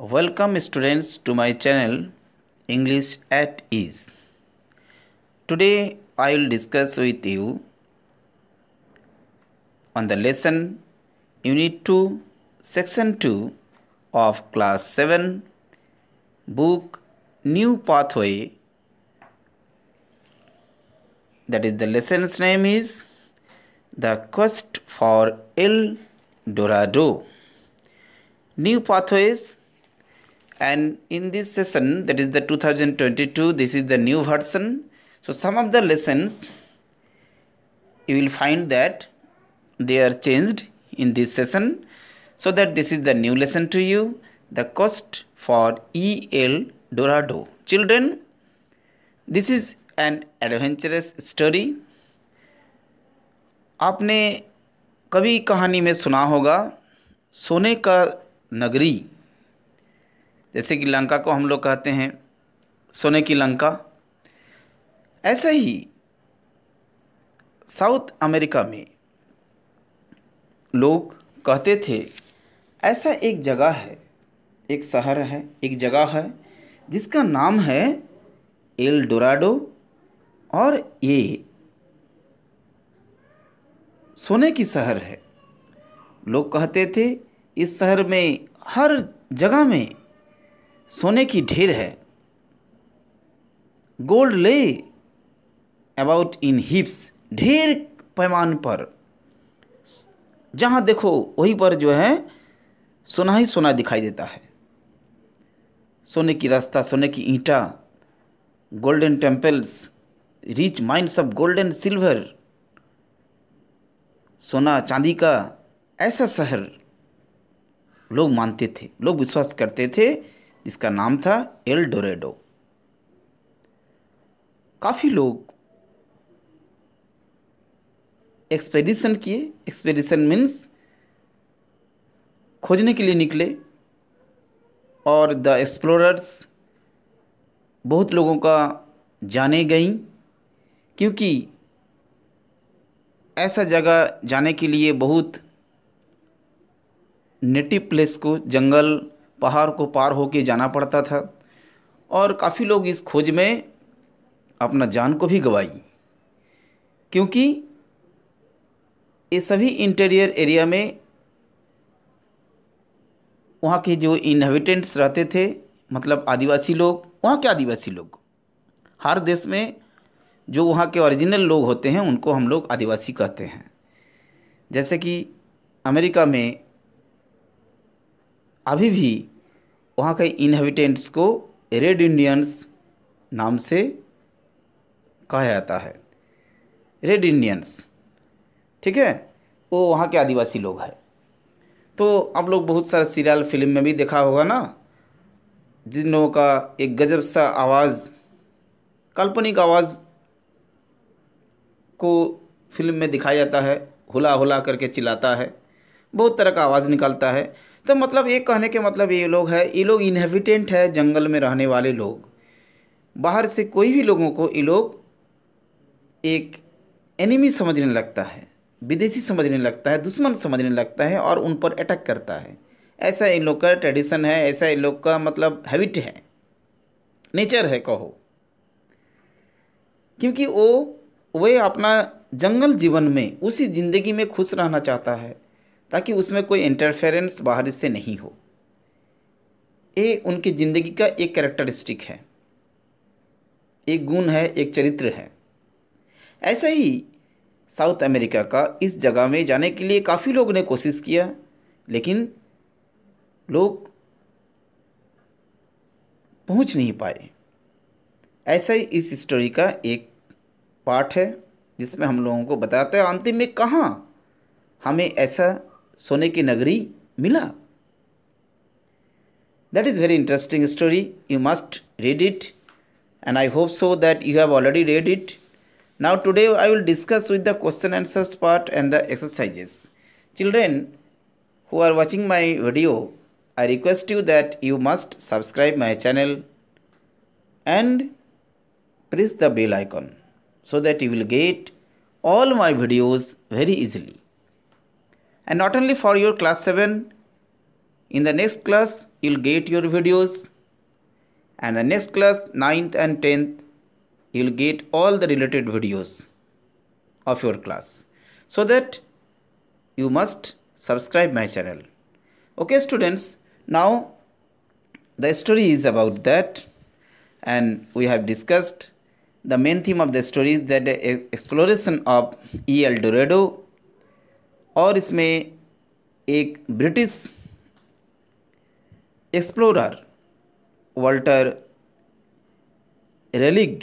Welcome students to my channel English at Ease. Today I will discuss with you on the lesson Unit 2 Section 2 of Class 7 Book New Pathway that is the lesson's name is the quest for el dorado new pathways and in this session that is the 2022 this is the new version so some of the lessons you will find that they are changed in this session so that this is the new lesson to you the cost for el dorado children this is an adventurous story आपने कभी कहानी में सुना होगा सोने का नगरी जैसे कि लंका को हम लोग कहते हैं सोने की लंका ऐसे ही साउथ अमेरिका में लोग कहते थे ऐसा एक जगह है एक शहर है एक जगह है जिसका नाम है एल डोराडो और ये सोने की शहर है लोग कहते थे इस शहर में हर जगह में सोने की ढेर है गोल्ड ले अबाउट इन हिप्स ढेर पैमान पर जहाँ देखो वहीं पर जो है सोना ही सोना दिखाई देता है सोने की रास्ता सोने की ईंटा golden temples rich minds of gold and silver सोना चांदी का ऐसा शहर लोग मानते थे लोग विश्वास करते थे इसका नाम था एल डोरेडो काफ़ी लोग एक्सपेडिशन किए एक्सपेडिशन मीन्स खोजने के लिए निकले और द एक्सप्लोरर्स बहुत लोगों का जाने गई क्योंकि ऐसा जगह जाने के लिए बहुत नेटिव प्लेस को जंगल पहाड़ को पार होके जाना पड़ता था और काफ़ी लोग इस खोज में अपना जान को भी गवाई क्योंकि ये सभी इंटीरियर एरिया में वहाँ के जो इनहेबिटेंट्स रहते थे मतलब आदिवासी लोग वहाँ के आदिवासी लोग हर देश में जो वहाँ के ओरिजिनल लोग होते हैं उनको हम लोग आदिवासी कहते हैं जैसे कि अमेरिका में अभी भी वहाँ के इनहेबिटेंट्स को रेड इंडियंस नाम से कहा जाता है रेड इंडियंस ठीक है वो वहाँ के आदिवासी लोग हैं तो आप लोग बहुत सारे सीरियल फिल्म में भी देखा होगा ना जिन लोगों का एक गजब सा आवाज़ काल्पनिक आवाज़ को फिल्म में दिखाया जाता है हुला हुला करके चिल्लाता है बहुत तरह का आवाज़ निकालता है तो मतलब ये कहने के मतलब ये लोग है ये लोग इनहेबिटेंट है जंगल में रहने वाले लोग बाहर से कोई भी लोगों को ये लोग एक एनिमी समझने लगता है विदेशी समझने लगता है दुश्मन समझने लगता है और उन पर अटैक करता है ऐसा इन लोग का ट्रेडिशन है ऐसा इन लोग का मतलब हैबिट है नेचर है कहो क्योंकि वो वे अपना जंगल जीवन में उसी ज़िंदगी में खुश रहना चाहता है ताकि उसमें कोई इंटरफेरेंस बाहर से नहीं हो ये उनकी ज़िंदगी का एक करेक्टरिस्टिक है एक गुण है एक चरित्र है ऐसा ही साउथ अमेरिका का इस जगह में जाने के लिए काफ़ी लोगों ने कोशिश किया लेकिन लोग पहुंच नहीं पाए ऐसा ही इस स्टोरी का एक पार्ट है जिसमें हम लोगों को बताते हैं अंतिम में कहाँ हमें ऐसा सोने की नगरी मिला that is very interesting story you must read it and i hope so that you have already read it now today i will discuss with the question and answers part and the exercises children who are watching my video i request you that you must subscribe my channel and press the bell icon so that you will get all my videos very easily and not only for your class 7 in the next class you'll get your videos and the next class 9th and 10th you'll get all the related videos of your class so that you must subscribe my channel okay students now the story is about that and we have discussed the main theme of the story is that the exploration of el dorado और इसमें एक British explorer Walter रेलिग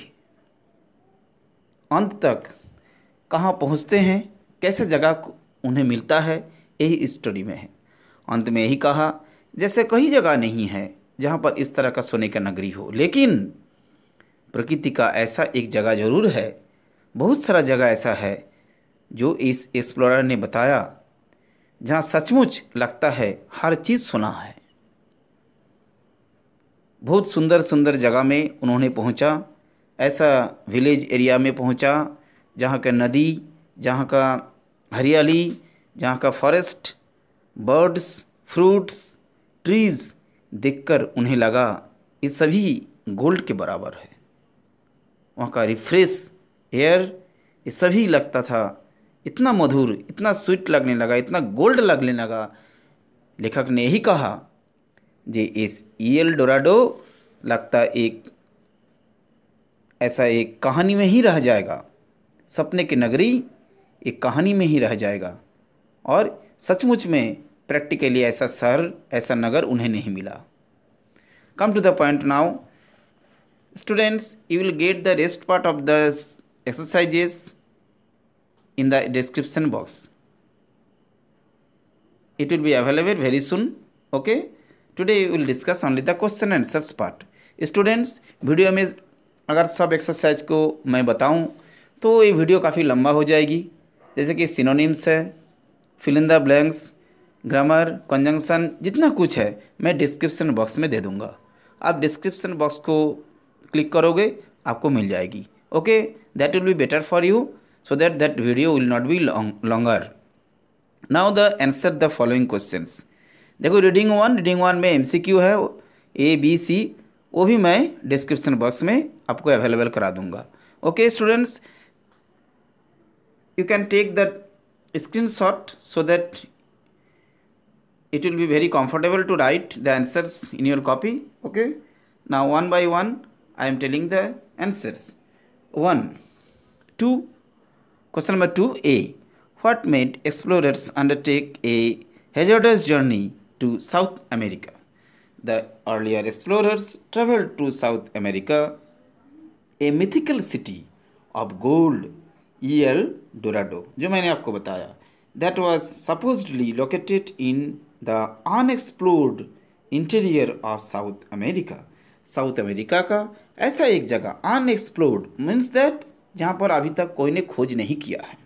अंत तक कहाँ पहुँचते हैं कैसे जगह उन्हें मिलता है यही स्टोरी में है अंत में यही कहा जैसे कहीं जगह नहीं है जहाँ पर इस तरह का सोने का नगरी हो लेकिन प्रकृति का ऐसा एक जगह जरूर है बहुत सारा जगह ऐसा है जो इस एक्सप्लोरर ने बताया जहाँ सचमुच लगता है हर चीज़ सुना है बहुत सुंदर सुंदर जगह में उन्होंने पहुंचा ऐसा विलेज एरिया में पहुंचा जहाँ का नदी जहाँ का हरियाली जहाँ का फॉरेस्ट बर्ड्स फ्रूट्स ट्रीज़ देखकर उन्हें लगा ये सभी गोल्ड के बराबर है वहाँ का रिफ्रेश एयर ये सभी लगता था इतना मधुर इतना स्वीट लगने लगा इतना गोल्ड लगने लगा लेखक ने यही कहा जे इस ईएल e डोराडो लगता एक ऐसा एक कहानी में ही रह जाएगा सपने की नगरी एक कहानी में ही रह जाएगा और सचमुच में प्रैक्टिकली ऐसा शहर ऐसा नगर उन्हें नहीं मिला come to the point now students you will get the rest part of the exercises in the description box. It will be available very soon. Okay. Today we will discuss only the question and answers part. Students, video में अगर सब exercise को मैं बताऊं तो ये video काफ़ी लंबा हो जाएगी जैसे कि सिनोनिम्स है fill in the blanks grammar conjunction जितना कुछ है मैं डिस्क्रिप्शन बॉक्स में दे दूंगा आप डिस्क्रिप्शन बॉक्स को क्लिक करोगे आपको मिल जाएगी okay that will be better for you so that that video will not be long longer now the answer the following questions देखो रीडिंग वन रीडिंग वन में एम सी क्यू है A B C वो भी मैं description box में आपको available करा दूंगा okay students you can take the screenshot so that it will be very comfortable to write the answers in your copy okay now one by one I am telling the answers one two Question number 2a. What made explorers undertake a hazardous journey to South America? The earlier explorers traveled to South America, a mythical city of gold, El Dorado, जो मैंने आपको बताया that was supposedly located in the unexplored interior of South America. South America का ऐसा एक जगह unexplored means that जहाँ पर अभी तक कोई ने खोज नहीं किया है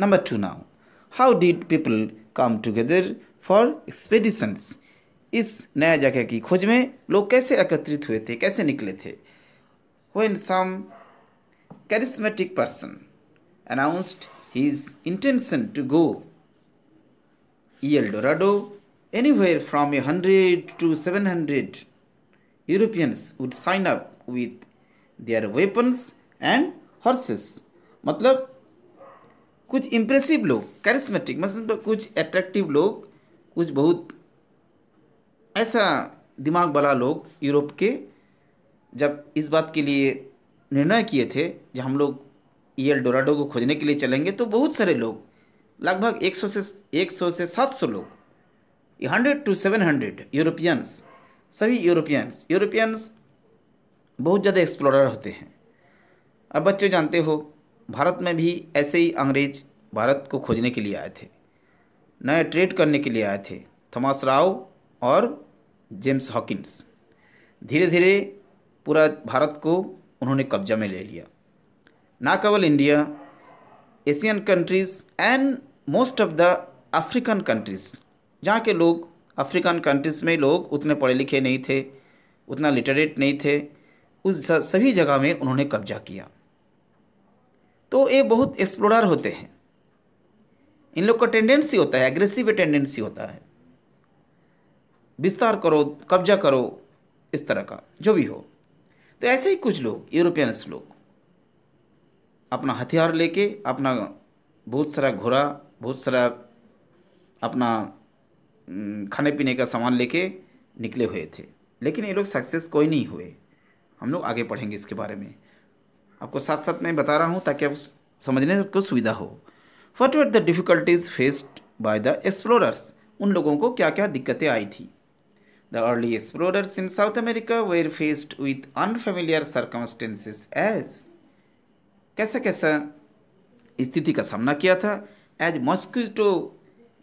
number two now how did people come together for expeditions इस नया जगह की खोज में लोग कैसे एकत्रित हुए थे कैसे निकले थे when some charismatic person announced his intention to go El Dorado anywhere from a hundred to seven hundred Europeans would sign up with their weapons and horses मतलब कुछ इम्प्रेसिव लोग कैरिस्मेटिक मतलब कुछ एट्रैक्टिव लोग कुछ बहुत ऐसा दिमाग वाला लोग यूरोप के जब इस बात के लिए निर्णय किए थे जब हम लोग ई एल डोराडो को खोजने के लिए चलेंगे तो बहुत सारे लोग लगभग 100 से 100 से 700 लोग hundred to seven hundred Europeans सभी यूरोपियंस यूरोपियंस बहुत ज़्यादा एक्सप्लोरर होते हैं अब बच्चों जानते हो भारत में भी ऐसे ही अंग्रेज भारत को खोजने के लिए आए थे नए ट्रेड करने के लिए आए थे थॉमस राव और जेम्स हॉकिंस धीरे धीरे पूरा भारत को उन्होंने कब्जा में ले लिया ना केवल India Asian countries and most of the African countries जहाँ के लोग अफ्रीकन कंट्रीज़ में लोग उतने पढ़े लिखे नहीं थे उतना लिटरेट नहीं थे उस सभी जगह में उन्होंने कब्जा किया तो ये बहुत एक्सप्लोरर होते हैं इन लोग का टेंडेंसी होता है एग्रेसिव टेंडेंसी होता है विस्तार करो कब्जा करो इस तरह का जो भी हो तो ऐसे ही कुछ लोग यूरोपियंस लोग अपना हथियार लेके अपना बहुत सारा घोड़ा बहुत सारा अपना खाने पीने का सामान लेके निकले हुए थे लेकिन ये लोग सक्सेस कोई नहीं हुए हम लोग आगे पढ़ेंगे इसके बारे में आपको साथ साथ मैं बता रहा हूँ ताकि आप समझने आपको सुविधा हो what were the difficulties faced by the explorers उन लोगों को क्या क्या दिक्कतें आई थी the early explorers in South America were faced with unfamiliar circumstances as कैसा कैसा स्थिति का सामना किया था एज मॉस्किटो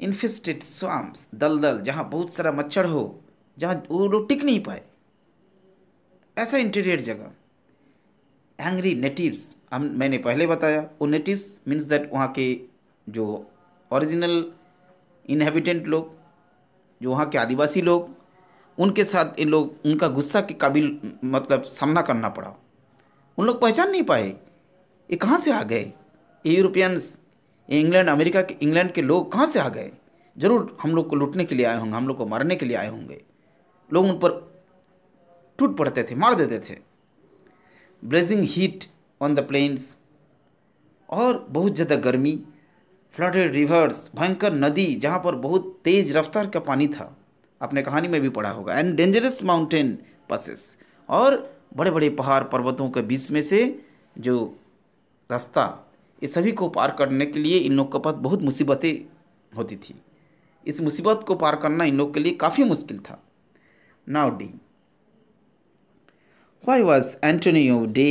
इन्फेस्टेड स्वाम्स दलदल जहाँ बहुत सारा मच्छर हो जहाँ वो लोग टिक नहीं पाए ऐसा इंटीरियर जगह एंग्री नेटिव्स हम मैंने पहले बताया वो नेटिव्स मीन्स दैट वहाँ के जो ओरिजिनल इनहेबिटेंट लोग जो वहाँ के आदिवासी लोग उनके साथ इन लोग उनका गुस्सा के काबिल मतलब सामना करना पड़ा उन लोग पहचान नहीं पाए ये कहाँ से आ गए ये यूरोपियंस ये इंग्लैंड अमेरिका के इंग्लैंड के लोग कहाँ से आ गए ज़रूर हम लोग को लूटने के लिए आए होंगे हम लोग को मारने के लिए आए होंगे लोग उन पर टूट पड़ते थे मार देते थे blazing heat on the plains और बहुत ज़्यादा गर्मी फ्लडेड रिवर्स भयंकर नदी जहाँ पर बहुत तेज़ रफ्तार का पानी था आपने कहानी में भी पढ़ा होगा एंड डेंजरस माउंटेन पसेस और बड़े बड़े पहाड़ पर्वतों के बीच में से जो रास्ता ये सभी को पार करने के लिए इन लोग के पास बहुत मुसीबतें होती थी इस मुसीबत को पार करना इन लोग के लिए काफ़ी मुश्किल था now D why was Antonio de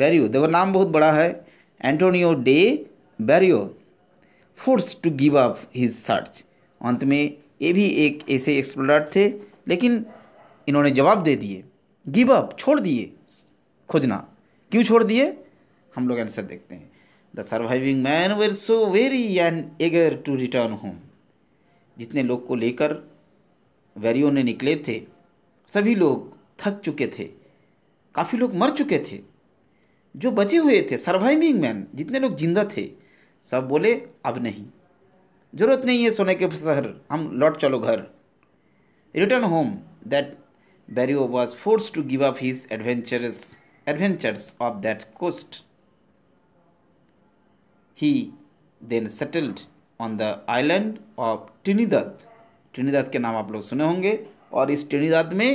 Berrio देखो नाम बहुत बड़ा है Antonio de Berrio forced to give up his search अंत में ये भी एक ऐसे एक्सप्लोरर थे लेकिन इन्होंने जवाब दे दिए गिव अप छोड़ दिए खोजना क्यों छोड़ दिए हम लोग आंसर देखते हैं the surviving men were so weary and eager to return home जितने लोग को लेकर वैरियो ने निकले थे सभी लोग थक चुके थे काफ़ी लोग मर चुके थे जो बचे हुए थे सर्वाइविंग मैन जितने लोग जिंदा थे सब बोले अब नहीं जरूरत नहीं है सोने के शहर हम लौट चलो घर return home that Berrio was forced to give up his adventurous adventures of that coast he then settled on the island of Trinidad Trinidad के नाम आप लोग सुने होंगे और इस ट्रिनीदत में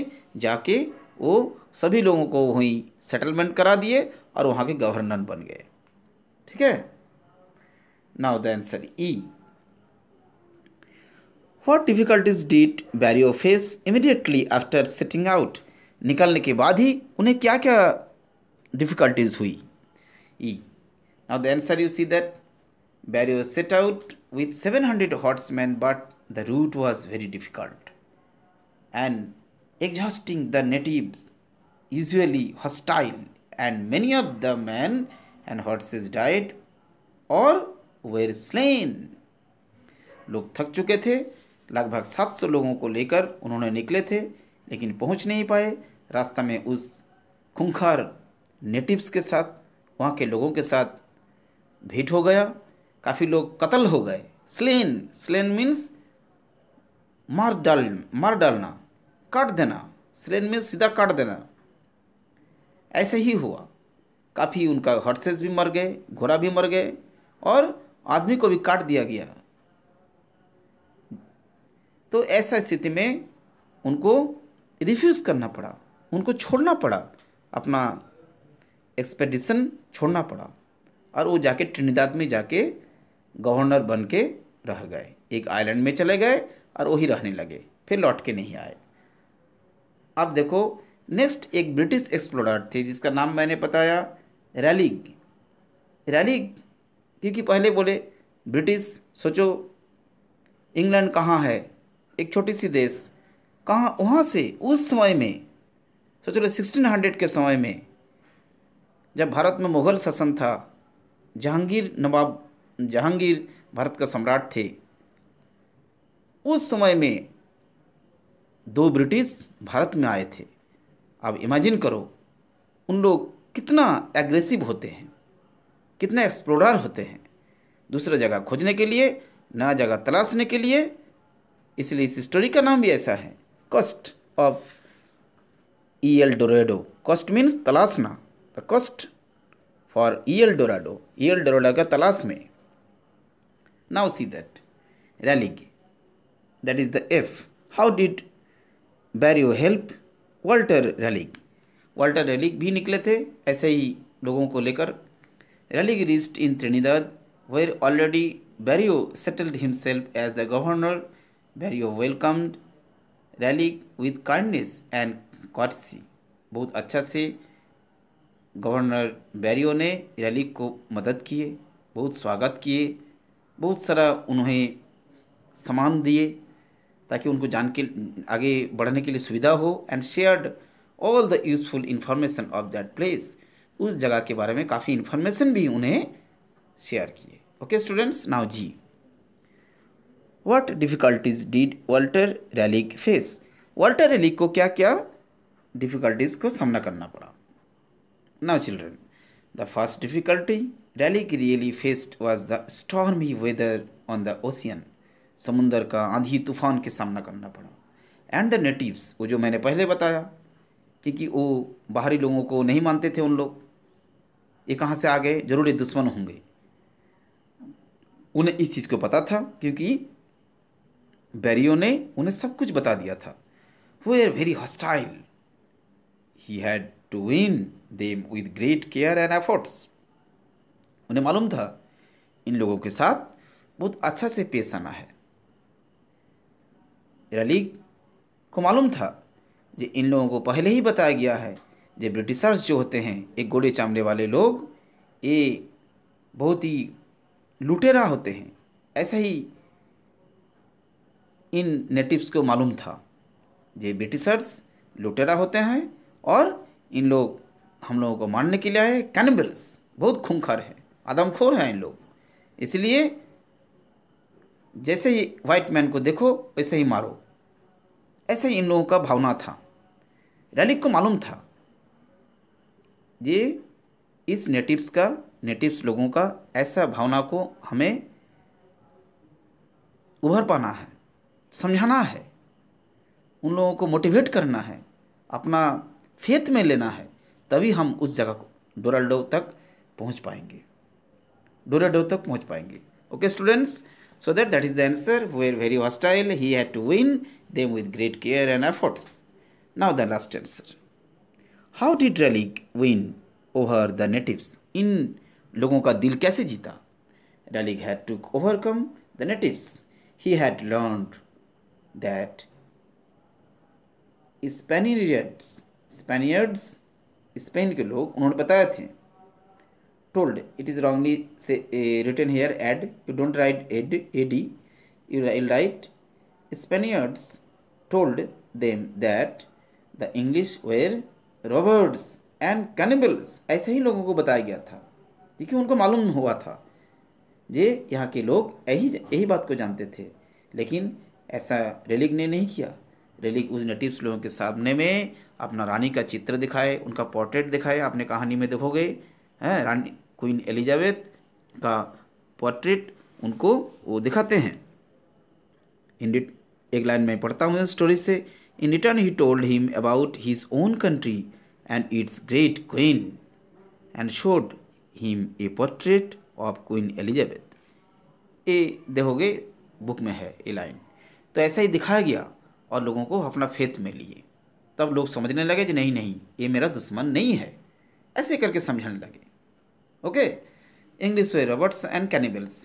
जाके वो सभी लोगों को वहीं सेटलमेंट करा दिए और वहाँ के गवर्नर बन गए ठीक है now the answer E what difficulties did Berrio face immediately after setting out निकलने के बाद ही उन्हें क्या क्या डिफिकल्टीज हुई E now the answer you see that Berrio set out with seven hundred horses men but the route was very difficult and exhausting the native usually hostile and many of the men and horses died or were slain. लोग थक चुके थे लगभग 700 लोगों को लेकर उन्होंने निकले थे लेकिन पहुंच नहीं पाए रास्ता में उस खूंखार नेटिव्स के साथ वहाँ के लोगों के साथ भेंट हो गया काफ़ी लोग कत्ल हो गए स्लेन स्लेन मीन्स मार डाल मार डालना काट देना स्लेन मीन्स सीधा काट देना ऐसे ही हुआ काफ़ी उनका हॉर्सेस भी मर गए घोड़ा भी मर गए और आदमी को भी काट दिया गया तो ऐसा स्थिति में उनको रिफ्यूज़ करना पड़ा उनको छोड़ना पड़ा अपना एक्सपेडिशन छोड़ना पड़ा और वो जाके ट्रिनिदाद में जाके गवर्नर बन के रह गए एक आइलैंड में चले गए और वही रहने लगे फिर लौट के नहीं आए अब देखो नेक्स्ट एक ब्रिटिश एक्सप्लोरर थे जिसका नाम मैंने बताया रैलिग रैलिग क्योंकि पहले बोले ब्रिटिश सोचो इंग्लैंड कहाँ है एक छोटी सी देश कहाँ वहाँ से उस समय में सोचो लो सिक्सटीन हंड्रेड के समय में जब भारत में मुगल शासन था जहांगीर नवाब जहांगीर भारत का सम्राट थे उस समय में दो ब्रिटिश भारत में आए थे आप इमेजिन करो उन लोग कितना एग्रेसिव होते हैं कितना एक्सप्लोरर होते हैं दूसरा जगह खोजने के लिए नया जगह तलाशने के लिए इसलिए इस स्टोरी का नाम भी ऐसा है quest of El Dorado quest means तलाशना the quest for El Dorado El Dorado का तलाश में now see that Raleigh that is the F how did Berrio help Walter Raleigh Walter Raleigh भी निकले थे ऐसे ही लोगों को लेकर Raleigh reached in Trinidad where already Berrio settled himself as the governor Berrio welcomed Raleigh with kindness and courtesy बहुत अच्छा से गवर्नर बैरियो ने रैलिक को मदद किए बहुत स्वागत किए बहुत सारा उन्हें सामान दिए ताकि उनको जान के आगे बढ़ने के लिए सुविधा हो and shared all the useful information of that place उस जगह के बारे में काफ़ी इन्फॉर्मेशन भी उन्हें शेयर किए okay students now G what difficulties did Walter Raleigh face Walter Raleigh को क्या क्या डिफ़िकल्टीज़ को सामना करना पड़ा now children the first difficulty Raleigh really faced was the stormy weather on the ocean समुंदर का आंधी तूफान के सामना करना पड़ा एंड द नेटिव्स वो जो मैंने पहले बताया क्योंकि वो बाहरी लोगों को नहीं मानते थे उन लोग ये कहाँ से आ गए जरूर दुश्मन होंगे उन्हें इस चीज़ को पता था क्योंकि बैरियो ने उन्हें सब कुछ बता दिया था वो are very hostile he had to win them with great care and efforts उन्हें मालूम था इन लोगों के साथ बहुत अच्छा से पेश आना है रैली को मालूम था जी इन लोगों को पहले ही बताया गया है जो ब्रिटिशर्स जो होते हैं एक गोड़े चामड़े वाले लोग ये बहुत ही लुटेरा होते हैं ऐसा ही इन नेटिव्स को मालूम था ये ब्रिटिशर्स लुटेरा होते हैं और इन लोग हम लोगों को मारने के लिए आए कैनिबल्स बहुत खूंखार है आदमखोर हैं इन लोग इसलिए जैसे ही वाइट मैन को देखो वैसे ही मारो ऐसे ही इन लोगों का भावना था रैलिक को मालूम था ये इस नेटिव्स का नेटिव्स लोगों का ऐसा भावना को हमें उभर पाना है समझाना है उन लोगों को मोटिवेट करना है अपना फेथ में लेना है तभी हम उस जगह को डोराल्डो तक पहुंच पाएंगे डोराल्डो तक पहुंच पाएंगे okay students So that that is the answer. Were very hostile. He had to win them with great care and efforts. Now the last answer. How did Raleigh win over the natives? In लोगों का दिल कैसे जीता Raleigh had to overcome the natives. He had learned that Spaniards, Spaniards, Spain के लोग उन्होंने बताया थे told it is wrongly say, uh, written here ad you don't write ad ad you write spaniards told them that the english were robbers and cannibals ऐसे ही लोगों को बताया गया था देखिए उनको मालूम हुआ था ये यहाँ के लोग यही यही बात को जानते थे लेकिन ऐसा रेलिग ने नहीं किया रेलिग उस नेटिव्स लोगों के सामने में अपना रानी का चित्र दिखाए उनका पोर्ट्रेट दिखाए आपने कहानी में देखोगे हैं रानी क्वीन एलिजाबेथ का पोर्ट्रेट उनको वो दिखाते हैं इन एक लाइन में पढ़ता हूँ स्टोरी से in return he told him about his own country and its great queen and showed him a portrait of Queen Elizabeth ये देखोगे बुक में है ये लाइन तो ऐसा ही दिखाया गया और लोगों को अपना फेत में लिए तब लोग समझने लगे कि नहीं नहीं ये मेरा दुश्मन नहीं है ऐसे करके समझने लगे okay English were robbers and cannibals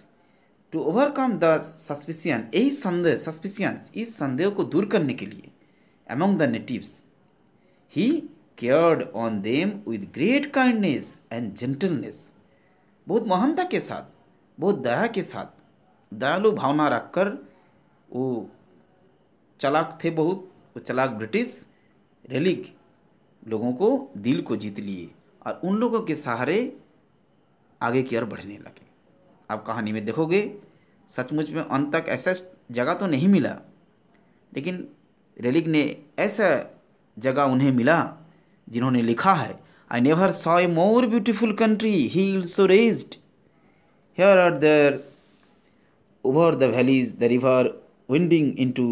to overcome the suspicion यही संदेह सस्पिशियंस इस संदेह को दूर करने के लिए among the natives he cared on them with great kindness and gentleness बहुत महानता के साथ बहुत दया के साथ दयालु भावना रखकर वो चलाक थे बहुत वो चलाक ब्रिटिश रेलिग लोगों को दिल को जीत लिए और उन लोगों के सहारे आगे की ओर बढ़ने लगे आप कहानी में देखोगे सचमुच में अंत तक ऐसा जगह तो नहीं मिला लेकिन रेलिग ने ऐसा जगह उन्हें मिला जिन्होंने लिखा है I never saw a more beautiful country he so raised here are there over the valleys the river winding into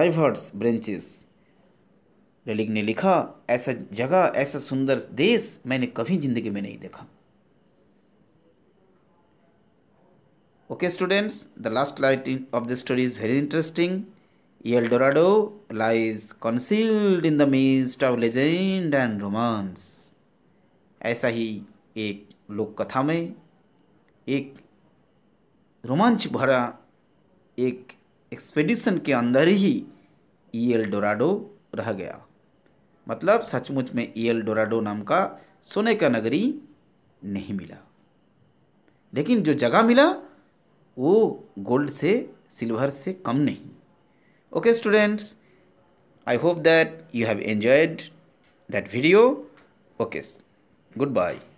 diverse branches रेलिग ने लिखा ऐसा जगह ऐसा सुंदर देश मैंने कभी ज़िंदगी में नहीं देखा Okay students, the last line of the story is very interesting. El Dorado lies concealed in the midst of legend and romance. ऐसा ही एक लोक कथा में एक रोमांच भरा एक एक्सपेडिशन के अंदर ही ई एल डोराडो रह गया मतलब सचमुच में ई एल डोराडो नाम का सोने का नगरी नहीं मिला लेकिन जो जगह मिला वो गोल्ड से सिल्वर से कम नहीं okay students I hope that you have enjoyed that video okay good bye